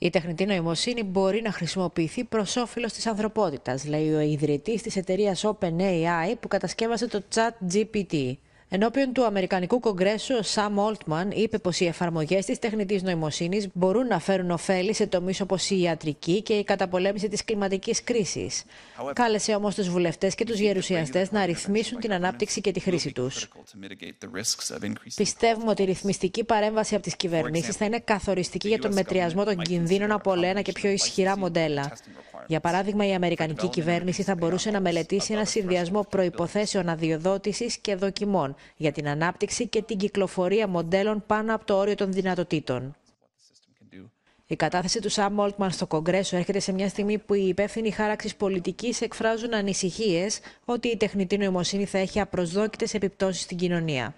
Η τεχνητή νοημοσύνη μπορεί να χρησιμοποιηθεί προς όφελος της ανθρωπότητας, λέει ο ιδρυτής της εταιρείας OpenAI που κατασκεύασε το ChatGPT. Ενώπιον του Αμερικανικού Κογκρέσου, ο Σαμ Όλτμαν είπε πως οι εφαρμογές της τεχνητής νοημοσύνης μπορούν να φέρουν ωφέλη σε τομείς όπως η ιατρική και η καταπολέμηση της κλιματικής κρίσης. Κάλεσε όμως τους βουλευτές και τους γερουσιαστές να ρυθμίσουν την ανάπτυξη και τη χρήση τους. Πιστεύουμε ότι η ρυθμιστική παρέμβαση από τις κυβερνήσεις θα είναι καθοριστική για τον μετριασμό των κινδύνων από όλα ένα και πιο ισχυρά μοντέλα. Για παράδειγμα, η Αμερικανική κυβέρνηση θα μπορούσε να μελετήσει ένα συνδυασμό προϋποθέσεων αδειοδότησης και δοκιμών για την ανάπτυξη και την κυκλοφορία μοντέλων πάνω από το όριο των δυνατοτήτων. Η κατάθεση του Σαμ Μόλτμαν στο Κογκρέσο έρχεται σε μια στιγμή που οι υπεύθυνοι χάραξης πολιτικής εκφράζουν ανησυχίες ότι η τεχνητή νοημοσύνη θα έχει απροσδόκητες επιπτώσεις στην κοινωνία.